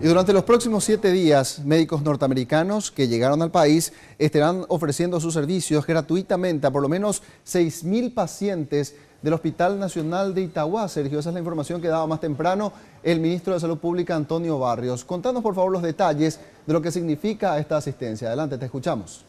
Y durante los próximos siete días, médicos norteamericanos que llegaron al país estarán ofreciendo sus servicios gratuitamente a por lo menos 6.000 pacientes del Hospital Nacional de Itagua. Sergio, esa es la información que daba más temprano el ministro de Salud Pública, Antonio Barrios. Contanos, por favor, los detalles de lo que significa esta asistencia. Adelante, te escuchamos.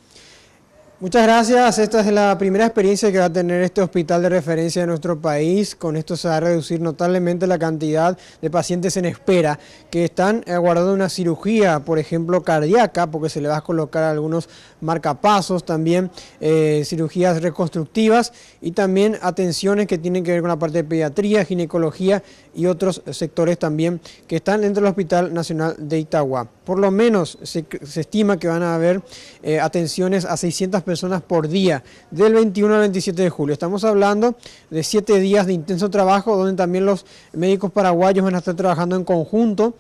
Muchas gracias. Esta es la primera experiencia que va a tener este hospital de referencia de nuestro país. Con esto se va a reducir notablemente la cantidad de pacientes en espera que están aguardando una cirugía, por ejemplo, cardíaca, porque se le va a colocar algunos marcapasos, también eh, cirugías reconstructivas y también atenciones que tienen que ver con la parte de pediatría, ginecología y otros sectores también que están dentro del Hospital Nacional de Itagua. Por lo menos se, estima que van a haber eh, atenciones a 600 personas personas por día, del 21 al 27 de julio. Estamos hablando de siete días de intenso trabajo donde también los médicos paraguayos van a estar trabajando en conjunto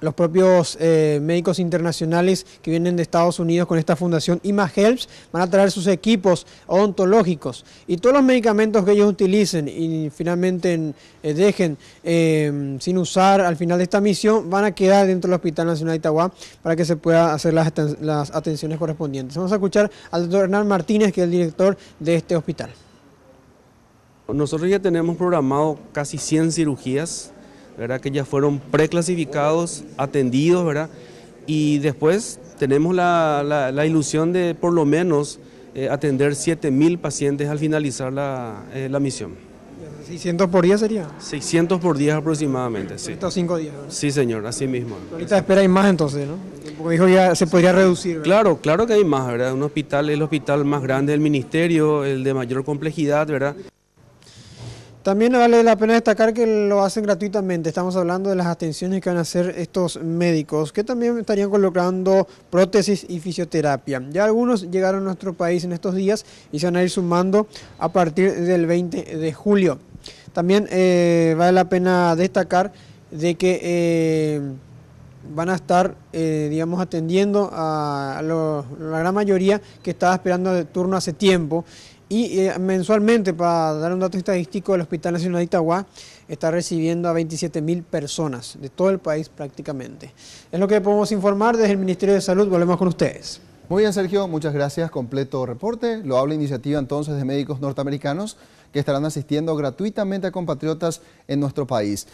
los propios eh, médicos internacionales que vienen de Estados Unidos con esta fundación ImaHelps van a traer sus equipos odontológicos y todos los medicamentos que ellos utilicen y finalmente eh, dejen em, sin usar al final de esta misión van a quedar dentro del Hospital Nacional de Itagua para que se pueda hacer las, las atenciones correspondientes. Vamos a escuchar al doctor Hernán Martínez que es el director de este hospital. Nosotros ya tenemos programado casi 100 cirugías que ya fueron preclasificados, atendidos, ¿verdad? y después tenemos la, ilusión de por lo menos eh, atender atender 7.000 pacientes al finalizar la, eh, misión. ¿600 por día sería? 600 por día aproximadamente, sí. Estos cinco días. Sí, señor, así mismo. Ahorita espera hay más entonces, ¿no? Como dijo, ya se podría reducir. Claro, claro que hay más, ¿verdad? Un hospital, es el hospital más grande del ministerio, el de mayor complejidad, ¿verdad? También vale la pena destacar que lo hacen gratuitamente. Estamos hablando de las atenciones que van a hacer estos médicos, que también estarían colocando prótesis y fisioterapia. Ya algunos llegaron a nuestro país en estos días y se van a ir sumando a partir del 20 de julio. También eh, vale la pena destacar de que... Eh, van a estar, eh, digamos, atendiendo a, la gran mayoría que estaba esperando de turno hace tiempo. Y eh, mensualmente, para dar un dato estadístico, el Hospital Nacional de Itagua está recibiendo a 27.000 personas de todo el país prácticamente. Es lo que podemos informar desde el Ministerio de Salud. Volvemos con ustedes. Muy bien, Sergio, muchas gracias. Completo reporte. Lo habla iniciativa entonces de médicos norteamericanos que estarán asistiendo gratuitamente a compatriotas en nuestro país.